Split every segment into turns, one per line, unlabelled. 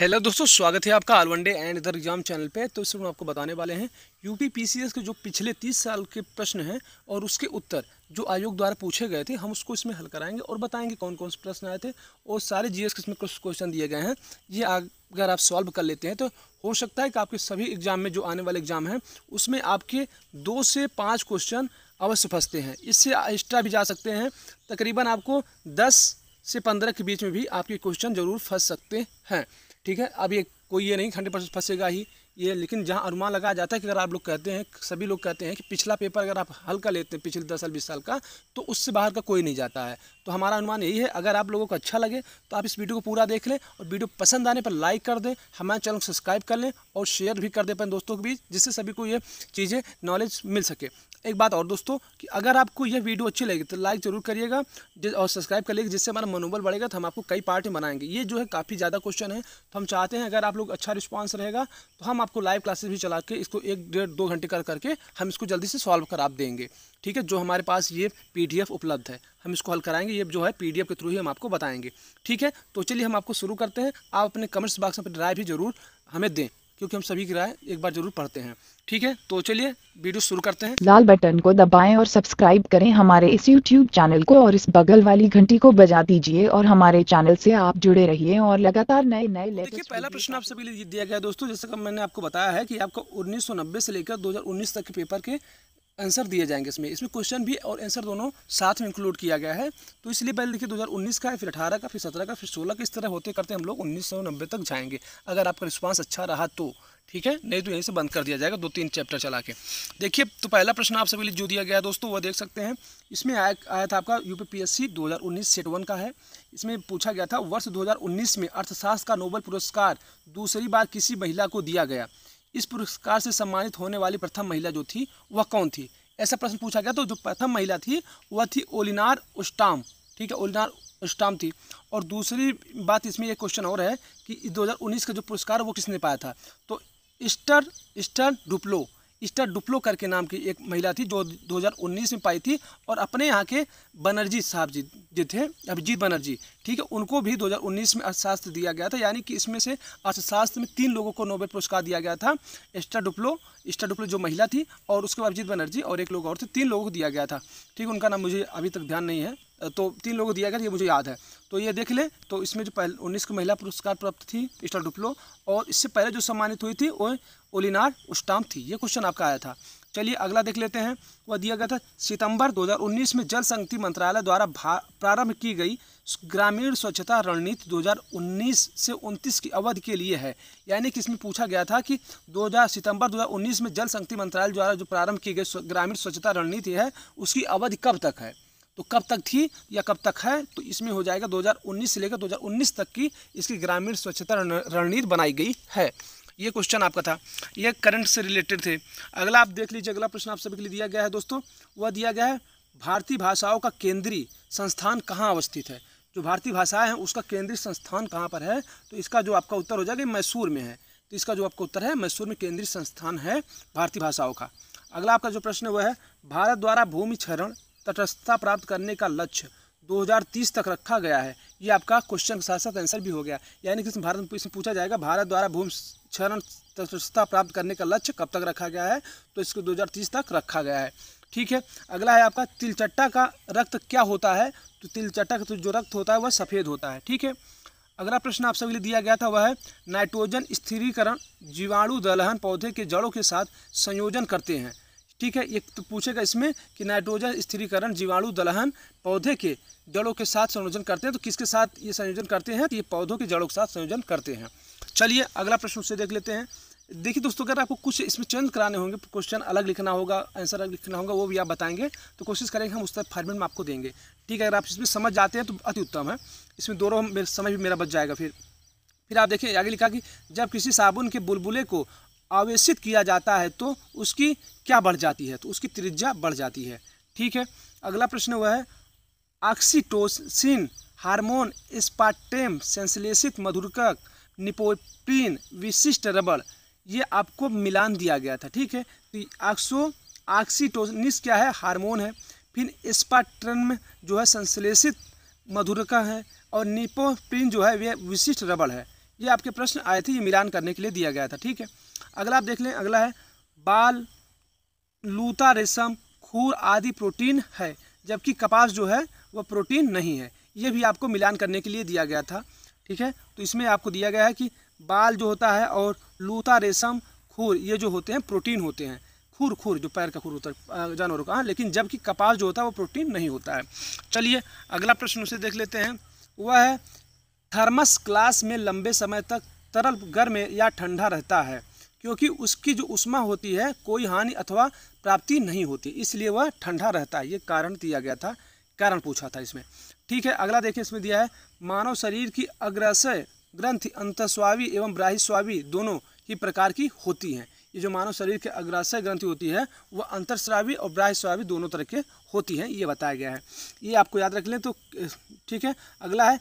hello दोस्तों स्वागत है आपका आल डे एंड इधर एग्जाम चैनल पे तो इस हम आपको बताने वाले हैं यूपी पीसीएस के जो पिछले तीस साल के प्रश्न हैं और उसके उत्तर जो आयोग द्वारा पूछे गए थे हम उसको इसमें हल कराएंगे और बताएंगे कौन कौन से प्रश्न आए थे और सारे जीएस के इसमें कुछ क्वेश्चन दिए गए हैं ये अगर आप सॉल्व कर लेते हैं तो हो सकता है कि आपके सभी एग्जाम में जो आने वाले एग्जाम हैं उसमें आपके दो से पाँच क्वेश्चन अवश्य फंसते हैं इससे एक्स्ट्रा भी जा सकते हैं तकरीबन आपको दस से पंद्रह के बीच में भी आपके क्वेश्चन जरूर फंस सकते हैं ठीक है अब ये कोई ये नहीं हंड्रेड परसेंट फंसेगा ही ये लेकिन जहाँ अनुमान लगाया जाता है कि अगर आप लोग कहते हैं सभी लोग कहते हैं कि पिछला पेपर अगर आप हल्का लेते हैं पिछले दस साल बीस साल का तो उससे बाहर का कोई नहीं जाता है तो हमारा अनुमान यही है अगर आप लोगों को अच्छा लगे तो आप इस वीडियो को पूरा देख लें और वीडियो पसंद आने पर लाइक कर दें हमारे चैनल को सब्सक्राइब कर लें और शेयर भी कर दें अपने दोस्तों के बीच जिससे सभी को ये चीज़ें नॉलेज मिल सके एक बात और दोस्तों कि अगर आपको यह वीडियो अच्छी लगी तो लाइक ज़रूर करिएगा और सब्सक्राइब कर लीजिए जिससे हमारा मनोबल बढ़ेगा तो हम आपको कई पार्ट बनाएंगे ये जो है काफ़ी ज़्यादा क्वेश्चन है तो हम चाहते हैं अगर आप लोग अच्छा रिस्पॉन्स रहेगा तो हम आपको लाइव क्लासेस भी चला के इसको एक डेढ़ दो घंटे कर करके हम इसको जल्दी से सॉल्व करा देंगे ठीक है जो हमारे पास ये पी उपलब्ध है हम इसको हल कराएंगे ये जो है पी के थ्रू ही हम आपको बताएंगे ठीक है तो चलिए हम आपको शुरू करते हैं आप अपने कमेंट्स बॉक्स में अपनी राय भी ज़रूर हमें दें क्योंकि हम सभी की राय एक बार जरूर पढ़ते हैं ठीक है तो चलिए वीडियो शुरू करते हैं लाल बटन को दबाएं और सब्सक्राइब करें हमारे इस यूट्यूब चैनल को और इस बगल वाली घंटी को बजा दीजिए और हमारे चैनल से आप जुड़े रहिए और लगातार नए नए देखिए पहला प्रश्न आप सभी दिया गया दोस्तों जैसे मैंने आपको बताया है की आपको उन्नीस से लेकर दो तक के पेपर के आंसर दिए जाएंगे इसमें इसमें क्वेश्चन भी और आंसर दोनों साथ में इंक्लूड किया गया है तो इसलिए पहले देखिए 2019 का है फिर 18 का फिर 17 का फिर 16 का इस तरह होते करते हम लोग उन्नीस तक जाएंगे अगर आपका रिस्पॉन्स अच्छा रहा तो ठीक है नहीं तो यहीं से बंद कर दिया जाएगा दो तीन चैप्टर चला के देखिए तो पहला प्रश्न आप सभी जो दिया गया दोस्तों वह देख सकते हैं इसमें आया आया था आपका यू पी एस सी दो हज़ार उन्नीस सेट वन का है इसमें पूछा गया था वर्ष दो में अर्थशास्त्र का नोबल पुरस्कार दूसरी बार किसी महिला को दिया गया इस पुरस्कार से सम्मानित होने वाली प्रथम महिला जो थी वह कौन थी ऐसा प्रश्न पूछा गया तो जो प्रथम महिला थी वह थी ओलिनार उस्टाम ठीक है ओलिनार उस्टाम थी और दूसरी बात इसमें एक क्वेश्चन और है कि 2019 का जो पुरस्कार वो किसने पाया था तो ईस्टर ईस्टर डुप्लो स्टार डुप्लो करके नाम की एक महिला थी जो 2019 में पाई थी और अपने यहाँ के बनर्जी साहब जी जो थे अभिजीत बनर्जी ठीक है उनको भी 2019 में अर्थशास्त्र दिया गया था यानी कि इसमें से अर्थशास्त्र में तीन लोगों को नोबेल पुरस्कार दिया गया था स्टार डुप्लो स्टार डुप्लो जो महिला थी और उसके बाद अभिजीत बनर्जी और एक लोग और थे तीन लोगों को दिया गया था ठीक है उनका नाम मुझे अभी तक ध्यान नहीं है तो तीन लोगों को दिया गया ये मुझे याद है तो ये देख ले तो इसमें जो पहले उन्नीस को महिला पुरस्कार प्राप्त थी स्टार डुप्लो और इससे पहले जो सम्मानित हुई थी वो ओलिनार उस्टाम थी ये क्वेश्चन आपका आया था चलिए अगला देख लेते हैं वह दिया गया था सितंबर 2019 में जल संगति मंत्रालय द्वारा प्रारंभ की गई ग्रामीण स्वच्छता रणनीति 2019 से 29 की अवधि के लिए है यानी कि इसमें पूछा गया था कि 2000 सितंबर 2019 में जल संगति मंत्रालय द्वारा जो प्रारंभ की गई ग्रामीण स्वच्छता रणनीति है उसकी अवधि कब तक है तो कब तक थी या कब तक है तो इसमें हो जाएगा 2019 से लेकर 2019 तक की इसकी ग्रामीण स्वच्छता रणनीति बनाई गई है ये क्वेश्चन आपका था ये करंट से रिलेटेड थे अगला आप देख लीजिए अगला प्रश्न आप सभी के लिए दिया गया है दोस्तों वह दिया गया है भारतीय भाषाओं का केंद्रीय संस्थान कहाँ अवस्थित है जो भारतीय भाषाएं हैं उसका केंद्रीय संस्थान कहाँ पर है तो इसका जो आपका उत्तर हो जाएगा मैसूर में है तो इसका जो आपका उत्तर है मैसूर में केंद्रीय संस्थान है भारतीय भाषाओं का अगला आपका जो प्रश्न है वह है भारत द्वारा भूमि क्षरण तटस्थता प्राप्त करने का लक्ष्य 2030 तक रखा गया है ये आपका क्वेश्चन के साथ साथ आंसर भी हो गया यानी कि भारत में इसमें पूछा जाएगा भारत द्वारा भूमि क्षरण तटस्थता प्राप्त करने का लक्ष्य कब तक रखा गया है तो इसको 2030 तक रखा गया है ठीक है अगला है आपका तिलचट्टा का रक्त क्या होता है तो तिलचट्टा का जो रक्त होता है वह सफ़ेद होता है ठीक है अगला प्रश्न आप सभी लिए दिया गया था वह है नाइट्रोजन स्थिरीकरण जीवाणु दलहन पौधे के जड़ों के साथ संयोजन करते हैं ठीक है ये तो पूछेगा इसमें कि नाइट्रोजन स्थिरीकरण जीवाणु दलहन पौधे के जड़ों के साथ संयोजन करते हैं तो किसके साथ ये संयोजन करते हैं तो ये पौधों के जड़ों के साथ संयोजन करते हैं चलिए अगला प्रश्न उससे देख लेते हैं देखिए दोस्तों अगर आपको कुछ इसमें चेंज कराने होंगे क्वेश्चन अलग लिखना होगा आंसर अलग लिखना होगा वो भी आप बताएंगे तो कोशिश करेंगे हम उस तरह फॉर्मेट में आपको देंगे ठीक है अगर आप इसमें समझ जाते हैं तो अति उत्तम है इसमें दोनों समय भी मेरा बच जाएगा फिर फिर आप देखिए आगे लिखा कि जब किसी साबुन के बुलबुले को आवेशित किया जाता है तो उसकी क्या बढ़ जाती है तो उसकी त्रिज्या बढ़ जाती है ठीक है अगला प्रश्न हुआ है ऑक्सीटोसिन हार्मोन स्पाटेम संश्लेषित मधुरकक निपोपिन विशिष्ट रबड़ ये आपको मिलान दिया गया था ठीक है तो आक्सो ऑक्सीटोनिस क्या है हार्मोन है फिर स्पाटम जो है संश्लेषित मधुरका है और निपोप्रिन जो है वह विशिष्ट रबड़ है ये आपके प्रश्न आए थे ये मिलान करने के लिए दिया गया था ठीक है अगला आप देख लें अगला है बाल लूता रेशम खूर आदि प्रोटीन है जबकि कपास जो है वह प्रोटीन नहीं है ये भी आपको मिलान करने के लिए दिया गया था ठीक है तो इसमें आपको दिया गया है कि बाल जो होता है और लूता रेशम खूर ये जो होते हैं प्रोटीन होते हैं खुर खुर जो पैर का खुर होता है जानवरों का हाँ, लेकिन जबकि कपास जो होता है वो प्रोटीन नहीं होता है चलिए अगला प्रश्न उसे देख लेते हैं वह है थर्मस क्लास में लंबे समय तक तरल गर्म या ठंडा रहता है क्योंकि उसकी जो उष्मा होती है कोई हानि अथवा प्राप्ति नहीं होती इसलिए वह ठंडा रहता है ये कारण दिया गया था कारण पूछा था इसमें ठीक है अगला देखिए इसमें दिया है मानव शरीर की अग्रसय ग्रंथ अंतस्वावी एवं ब्राहिस्वावी दोनों ही प्रकार की होती हैं ये जो मानव शरीर के अग्रसय ग्रंथि होती है वह अंतरस्रावी और ब्राहिस्वावी दोनों तरह के होती हैं ये बताया गया है ये आपको याद रख लें तो ठीक है अगला है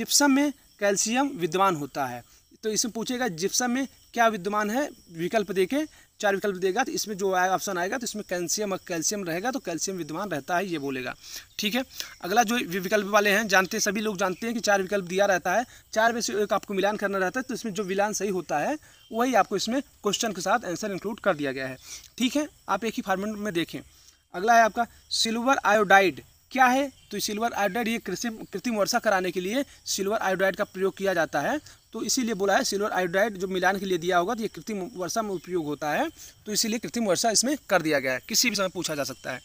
जिप्सम में कैल्शियम विद्वान होता है तो इसमें पूछेगा जिप्सम में क्या विद्यमान है विकल्प देखें चार विकल्प देगा तो इसमें जो ऑप्शन आएगा तो इसमें कैल्शियम कैल्शियम रहेगा तो कैल्शियम विद्यमान रहता है ये बोलेगा ठीक है अगला जो विकल्प वाले हैं जानते हैं सभी लोग जानते हैं कि चार विकल्प दिया रहता है चार में से एक आपको मिलान करना रहता है तो इसमें जो मिलान सही होता है वही आपको इसमें क्वेश्चन के साथ आंसर इंक्लूड कर दिया गया है ठीक है आप एक ही फार्मेट में देखें अगला है आपका सिल्वर आयोडाइड क्या है तो सिल्वर आयोडाइड ये कृत्रिम कृत्रिम वर्षा कराने के लिए सिल्वर आयोडाइड का प्रयोग किया जाता है तो इसीलिए बोला है सिल्वर आयोडाइड जो मिलान के लिए दिया होगा तो ये कृत्रिम वर्षा में उपयोग होता है तो इसीलिए कृत्रिम वर्षा इसमें कर दिया गया है किसी भी समय पूछा जा सकता है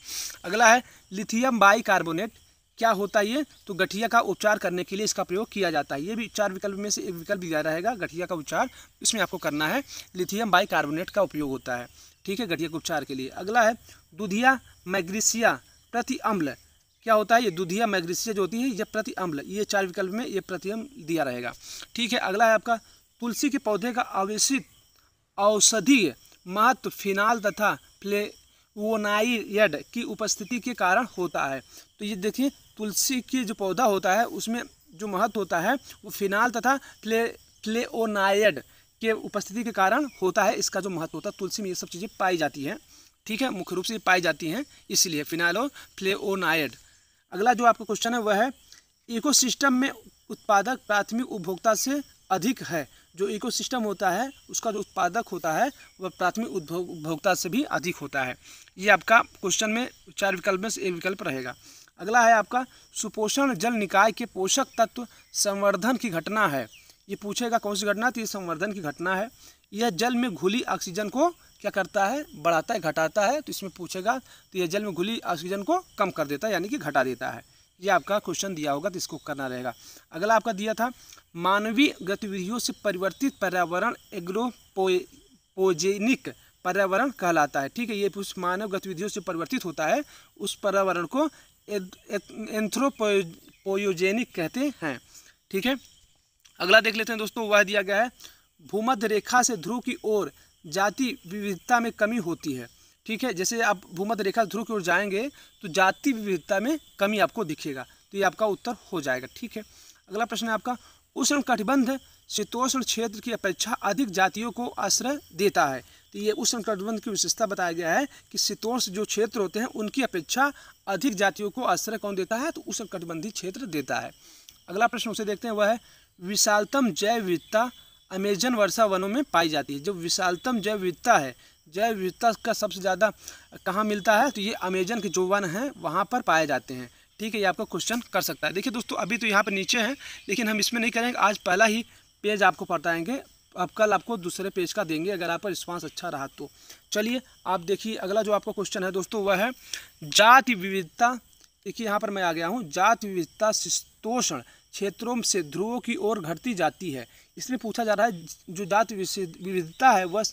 अगला है लिथियम बाइकार्बोनेट क्या होता है ये तो गठिया का उपचार करने के लिए इसका प्रयोग किया जाता है ये भी चार विकल्प में से एक विकल्प दिया रहेगा गठिया का उपचार इसमें आपको करना है लिथियम बाइकार्बोनेट का उपयोग होता है ठीक है गठिया के उपचार के लिए अगला है दुधिया मैग्रीसिया प्रति अम्ल क्या होता है ये दुधिया मैग्रीसिया जो होती है ये प्रति अम्ल ये चार विकल्प में ये प्रति अम्ल दिया रहेगा ठीक है अगला है आपका तुलसी के पौधे का आवेशित औषधीय महत्व फिनाल तथा फ्लेवोनाइड की उपस्थिति के कारण होता है तो ये देखिए तुलसी के जो पौधा होता है उसमें जो महत्व होता है वो फिनाल तथा फ्ले फ्लेओनाइड के उपस्थिति के कारण होता है इसका जो महत्व होता है तुलसी में ये सब चीज़ें पाई जाती हैं ठीक है मुख्य रूप से ये पाई जाती हैं इसलिए फिनाइल और फ्लेओनाइड अगला जो आपका क्वेश्चन है वह है इकोसिस्टम में उत्पादक प्राथमिक उपभोक्ता से अधिक है जो इकोसिस्टम होता है उसका जो उत्पादक होता है वह प्राथमिक उपभोक्ता से भी अधिक होता है ये आपका क्वेश्चन में चार विकल्प में से एक विकल्प रहेगा अगला है आपका सुपोषण जल निकाय के पोषक तत्व संवर्धन की घटना है ये पूछेगा कौन सी घटना तो ये संवर्धन की घटना है यह जल में घुली ऑक्सीजन को क्या करता है बढ़ाता है घटाता है तो इसमें पूछेगा तो ये जल में घुली ऑक्सीजन को कम कर देता है यानी कि घटा देता है ये आपका क्वेश्चन दिया होगा तो इसको करना रहेगा अगला आपका दिया था मानवीय गतिविधियों से परिवर्तित पर्यावरण एग्रोपोपोजेनिक पर्यावरण कहलाता है ठीक है ये उस मानव गतिविधियों से परिवर्तित होता है उस पर्यावरण को एंथ्रोपोपोयोजेनिक कहते हैं ठीक है अगला देख लेते हैं दोस्तों वह दिया गया है भूमध्य रेखा से ध्रुव की ओर जाति विविधता में कमी होती है ठीक है जैसे आप भूमध्य रेखा ध्रुव की ओर जाएंगे तो जाति विविधता में कमी आपको दिखेगा तो ये आपका उत्तर हो जाएगा ठीक है अगला प्रश्न है आपका उष्ण कटिबंध शीतोष्ण क्षेत्र की अपेक्षा अधिक जातियों को आश्रय देता है तो ये उष्ण कटिबंध की विशेषता बताया गया है कि शीतोष्ण जो क्षेत्र होते हैं उनकी अपेक्षा अधिक जातियों को आश्रय कौन देता है तो उष्ण कटिबंधी क्षेत्र देता है अगला प्रश्न उसे देखते हैं वह है विशालतम जैव विविधता अमेजन वर्षा वनों में पाई जाती है जो विशालतम जैव विविधता है जैव विविधता का सबसे ज़्यादा कहाँ मिलता है तो ये अमेजन के जो वन हैं वहाँ पर पाए जाते हैं ठीक है ये आपका क्वेश्चन कर सकता है देखिए दोस्तों अभी तो यहाँ पर नीचे हैं लेकिन हम इसमें नहीं करेंगे आज पहला ही पेज आपको पढ़ाएंगे अब कल आपको दूसरे पेज का देंगे अगर आपका रिस्पांस अच्छा रहा तो चलिए आप देखिए अगला जो आपका क्वेश्चन है दोस्तों वह है जाति विविधता देखिए यहाँ पर मैं आ गया हूँ जाति विविधता शितोषण क्षेत्रों से ध्रुवों की ओर घटती जाती है इसमें पूछा जा रहा है जो जात विविधता है वह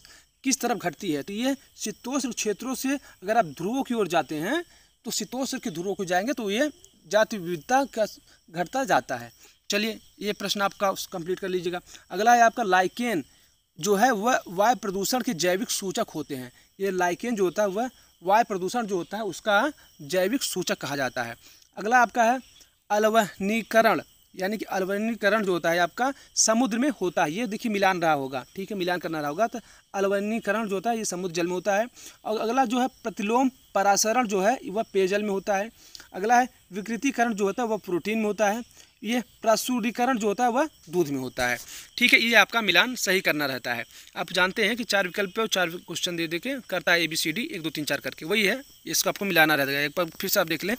किस तरफ घटती है तो ये शीतोष्ण क्षेत्रों से अगर आप ध्रुवों की ओर जाते हैं तो शीतोष्ण के ध्रुवों को जाएंगे तो ये जाति विविधता का घटता जाता है चलिए ये प्रश्न आपका कंप्लीट कर लीजिएगा अगला है आपका लाइकेन जो है वह वायु प्रदूषण के जैविक सूचक होते हैं ये लाइकेन जो होता है वह वायु प्रदूषण जो होता है उसका जैविक सूचक कहा जाता है अगला आपका है अलवहनीकरण यानी कि अलवनीकरण जो होता है आपका समुद्र में होता है ये देखिए मिलान रहा होगा ठीक है मिलान करना रहा होगा तो अलवनीकरण जो होता है ये समुद्र जल में होता है और अगला जो है प्रतिलोम परासरण जो है वह पेयजल में होता है अगला है विकृतिकरण जो होता है वह प्रोटीन में होता है ये प्रसुरीकरण जो होता है वह दूध में होता है ठीक है ये आपका मिलान सही करना रहता है आप जानते हैं कि चार विकल्प पे चार क्वेश्चन दे दे के करता है ए बी सी डी एक दो तीन चार करके वही है इसको आपको मिलाना रहता है एक बार फिर से आप देख लें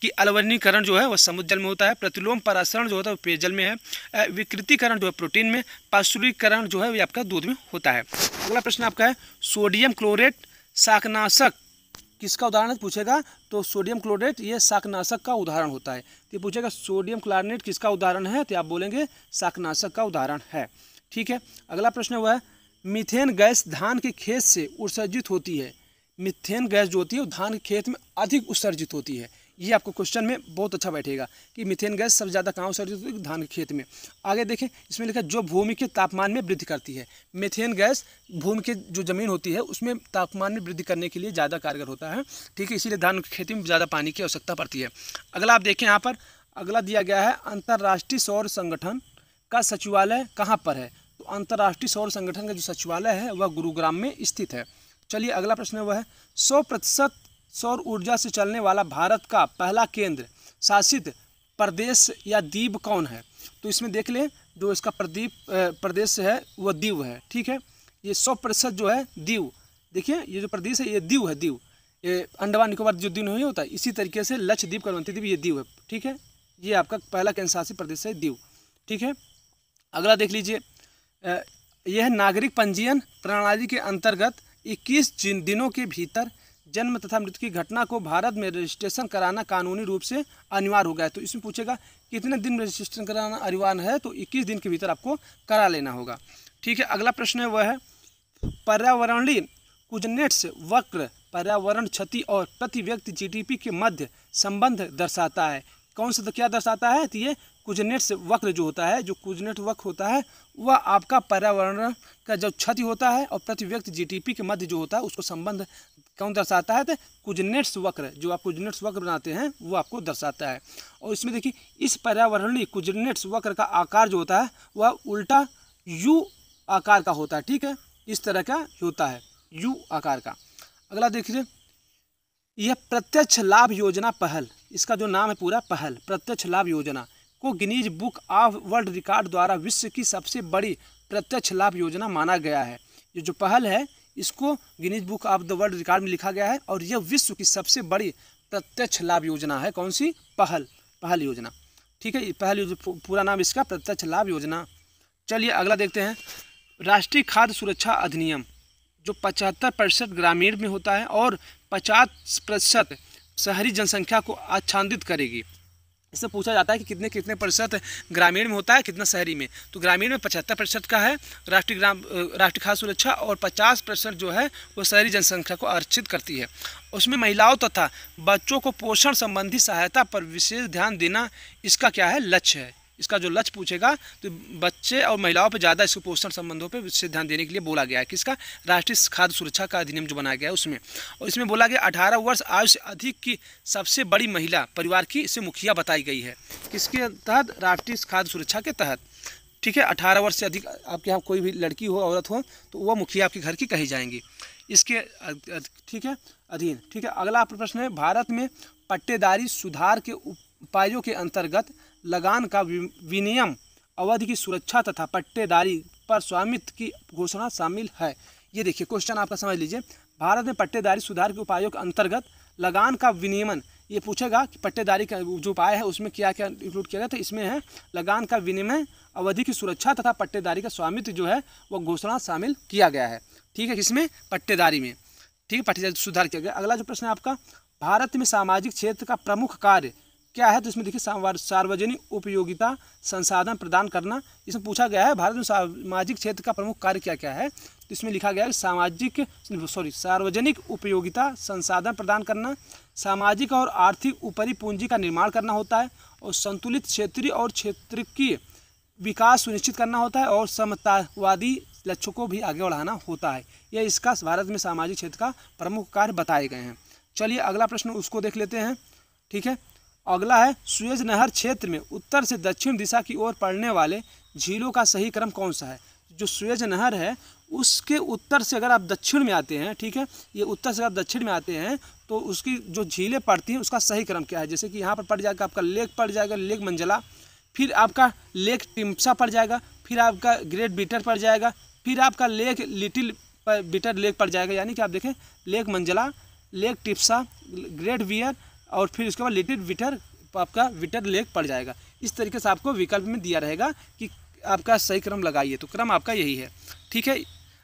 कि अलवनीकरण जो है वह समुद्र जल में होता है प्रतिलोम परासरण जो होता है वो पेयजल में है विकृतिकरण जो है प्रोटीन में पाश्चुरीकरण जो है वह आपका दूध में होता है अगला प्रश्न आपका है सोडियम क्लोरेट शाकनाशक किसका उदाहरण पूछेगा तो सोडियम क्लोरेट ये शाकनाशक का उदाहरण होता है तो पूछेगा सोडियम क्लारनेट किसका उदाहरण है तो आप बोलेंगे शाकनाशक का उदाहरण है ठीक है अगला प्रश्न हुआ है मिथेन गैस धान के खेत से उत्सर्जित होती है मिथेन गैस जो होती है वो धान के खेत में अधिक उत्सर्जित होती है ये आपको क्वेश्चन में बहुत अच्छा बैठेगा कि मिथेन गैस सबसे ज़्यादा कहाँ से होती है धान के खेत में आगे देखें इसमें लिखा जो भूमि के तापमान में वृद्धि करती है मिथेन गैस भूमि के जो ज़मीन होती है उसमें तापमान में वृद्धि करने के लिए ज़्यादा कारगर होता है ठीक है इसीलिए धान की खेती में ज़्यादा पानी की आवश्यकता पड़ती है अगला आप देखें यहाँ पर अगला दिया गया है अंतर्राष्ट्रीय सौर संगठन का सचिवालय कहाँ पर है तो अंतर्राष्ट्रीय सौर संगठन का जो सचिवालय है वह गुरुग्राम में स्थित है चलिए अगला प्रश्न वह है सौ प्रतिशत सौर ऊर्जा से चलने वाला भारत का पहला केंद्र शासित प्रदेश या द्वीप कौन है तो इसमें देख लें जो इसका प्रदीप प्रदेश है वह दीव है ठीक है ये सौ प्रतिशत जो है दीव देखिए ये जो प्रदेश है ये दीव है दीव ये अंडमान निकोबार जो दिन नहीं होता इसी तरीके से लक्षद्वीप करवंती दीप ये दीव है ठीक है ये आपका पहला केंद्र शासित प्रदेश है दीव ठीक है अगला देख लीजिए यह नागरिक पंजीयन प्रणाली के अंतर्गत इक्कीस दिनों के भीतर जन्म तथा मृत्यु की घटना को भारत में रजिस्ट्रेशन कराना कानूनी रूप से अनिवार्य हो गया है तो इसमें पूछेगा कितने दिन में रजिस्ट्रेशन कराना अनिवार्य है तो 21 दिन के भीतर आपको करा लेना होगा ठीक है अगला प्रश्न है वह है पर्यावरणीय कुजनेट्स वक्र पर्यावरण क्षति और प्रति व्यक्ति जी के मध्य संबंध दर्शाता है कौन सा तो क्या दर्शाता है तो ये कुजनेट्स वक्र जो होता है जो कुजनेट वक्र होता है वह आपका पर्यावरण का जो क्षति होता है और प्रति व्यक्ति जीडीपी के मध्य जो होता है उसको संबंध कौन दर्शाता है तो कुजनेट्स वक्र जो आप कुजनेट्स वक्र बनाते हैं वो आपको दर्शाता है और इसमें देखिए इस पर्यावरणीय कुजनेट्स वक्र का आकार जो होता है वह उल्टा यू आकार का होता है ठीक है इस तरह का होता है यू आकार का अगला देखिए यह प्रत्यक्ष लाभ योजना पहल इसका जो नाम है पूरा पहल प्रत्यक्ष लाभ योजना को Guinness book of world record द्वारा विश्व की सबसे बड़ी प्रत्यक्ष लाभ योजना माना गया है ये जो पहल है इसको Guinness book of the world record में लिखा गया है और यह विश्व की सबसे बड़ी प्रत्यक्ष लाभ योजना है कौन सी पहल पहल योजना ठीक है पहल पूरा नाम इसका प्रत्यक्ष लाभ योजना चलिए अगला देखते हैं राष्ट्रीय खाद्य सुरक्षा अधिनियम जो पचहत्तर प्रतिशत ग्रामीण में होता है और पचास प्रतिशत शहरी जनसंख्या को आच्छादित करेगी इससे पूछा जाता है कि कितने कितने प्रतिशत ग्रामीण में होता है कितना शहरी में तो ग्रामीण में पचहत्तर प्रतिशत का है राष्ट्रीय ग्राम राष्ट्रीय खाद्य सुरक्षा और पचास प्रतिशत जो है वो शहरी जनसंख्या को आरक्षित करती है उसमें महिलाओं तथा बच्चों को पोषण संबंधी सहायता पर विशेष ध्यान देना इसका क्या है लक्ष्य है इसका जो लक्ष्य पूछेगा तो बच्चे और महिलाओं पर ज़्यादा इसको पोषण संबंधों पर विशेष ध्यान देने के लिए बोला गया है किसका राष्ट्रीय खाद्य सुरक्षा का अधिनियम जो बनाया गया है उसमें और इसमें बोला गया अठारह वर्ष आयु से अधिक की सबसे बड़ी महिला परिवार की इसे मुखिया बताई गई है किसके तहत राष्ट्रीय खाद्य सुरक्षा के तहत ठीक है अठारह वर्ष से अधिक आपके यहाँ कोई भी लड़की हो औरत हो तो वह मुखिया आपके घर की कही जाएंगी इसके ठीक है अधीन ठीक है अगला प्रश्न है भारत में पट्टेदारी सुधार के उपायों के अंतर्गत लगान का विनियम अवधि की सुरक्षा तथा पट्टेदारी पर स्वामित्व की घोषणा शामिल है ये देखिए क्वेश्चन आपका समझ लीजिए भारत में पट्टेदारी सुधार के उपायों के अंतर्गत लगान का विनियमन ये पूछेगा कि पट्टेदारी का जो उपाय है उसमें क्या क्या इंक्लूड किया गया तो इसमें है लगान का विनिमय अवधि की सुरक्षा तथा पट्टेदारी का स्वामित्व जो है वह घोषणा शामिल किया गया है ठीक है किसमें पट्टेदारी में ठीक है पट्टेदारी सुधार किया गया अगला जो प्रश्न है आपका भारत में सामाजिक क्षेत्र का प्रमुख कार्य क्या है तो इसमें देखिए सार्वजनिक उपयोगिता संसाधन प्रदान करना इसमें पूछा गया है भारत में सामाजिक क्षेत्र का प्रमुख कार्य क्या क्या है तो इसमें लिखा गया है सामाजिक सॉरी सार्वजनिक उपयोगिता संसाधन प्रदान करना सामाजिक और आर्थिक ऊपरी पूंजी का निर्माण करना होता है और संतुलित क्षेत्रीय और क्षेत्र की विकास सुनिश्चित करना होता है और समतावादी लक्ष्यों को भी आगे बढ़ाना होता है यह इसका भारत में सामाजिक क्षेत्र का प्रमुख कार्य बताए गए हैं चलिए अगला प्रश्न उसको देख लेते हैं ठीक है अगला है सुएज नहर क्षेत्र में उत्तर से दक्षिण दिशा की ओर पड़ने वाले झीलों का सही क्रम कौन सा है जो सुएज नहर है उसके उत्तर से अगर आप दक्षिण में आते हैं ठीक है ये उत्तर से अगर दक्षिण में आते हैं तो उसकी जो झीलें पड़ती हैं उसका सही क्रम क्या है जैसे कि यहाँ पर पड़ जाएगा आपका लेक पड़ जाएगा लेक मंजला फिर आपका लेक टिम्सा पड़ जाएगा फिर आपका ग्रेट बीटर पड़ जाएगा फिर आपका लेक लिटिल बीटर लेक पड़ जाएगा यानी कि आप देखें लेक मंजला लेक टिप्सा ग्रेट वियर और फिर उसके बाद लिटिल विटर आपका विटर लेक पड़ जाएगा इस तरीके से आपको विकल्प में दिया रहेगा कि आपका सही क्रम लगाइए तो क्रम आपका यही है ठीक है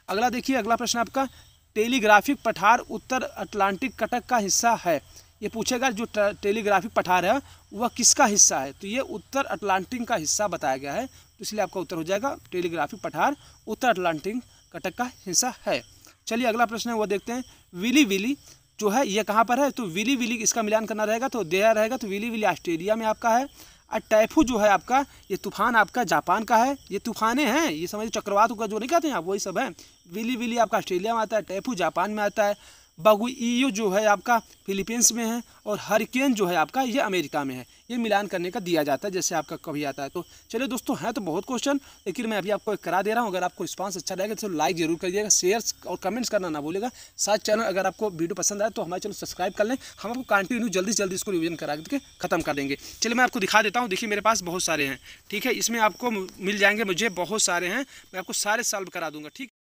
अगला देखिए अगला प्रश्न आपका टेलीग्राफिक पठार उत्तर अटलांटिक कटक का हिस्सा है ये पूछेगा जो टेलीग्राफिक पठार है वह किसका हिस्सा है तो ये उत्तर अटलांटिक का हिस्सा बताया गया है तो इसलिए आपका उत्तर हो जाएगा टेलीग्राफिक पठार उत्तर अटलांटिक कटक का हिस्सा है चलिए अगला प्रश्न है वो देखते हैं विली विली जो है ये कहाँ पर है तो विली विली इसका मिलान करना रहेगा तो देया रहेगा तो विली विली ऑस्ट्रेलिया में आपका है और टैफू जो है आपका ये तूफान आपका जापान का है ये तूफाने हैं ये समझिए चक्रवात का जो नहीं कहते हैं आप वही सब है विली विली आपका ऑस्ट्रेलिया में आता है टैफू जापान में आता है बगुईयो जो है आपका फिलीपींस में है और हरिकेन जो है आपका ये अमेरिका में है ये मिलान करने का दिया जाता है जैसे आपका कभी आता है तो चलिए दोस्तों हैं तो बहुत क्वेश्चन लेकिन मैं अभी आपको करा दे रहा हूँ अगर आपको रिस्पॉन्स अच्छा लगेगा तो लाइक जरूर करिएगा शेयर और कमेंट्स करना ना भूलेगा साथ चैनल अगर आपको वीडियो पसंद आए तो हमारे चैनल सब्सक्राइब कर लें हम आपको कंटिन्यू जल्दी जल्दी इसको रिविजन करा करके खत्म कर देंगे चलिए मैं आपको दिखा देता हूँ देखिए मेरे पास बहुत सारे हैं ठीक है इसमें आपको मिल जाएंगे मुझे बहुत सारे हैं मैं आपको सारे सॉल्व करा दूँगा ठीक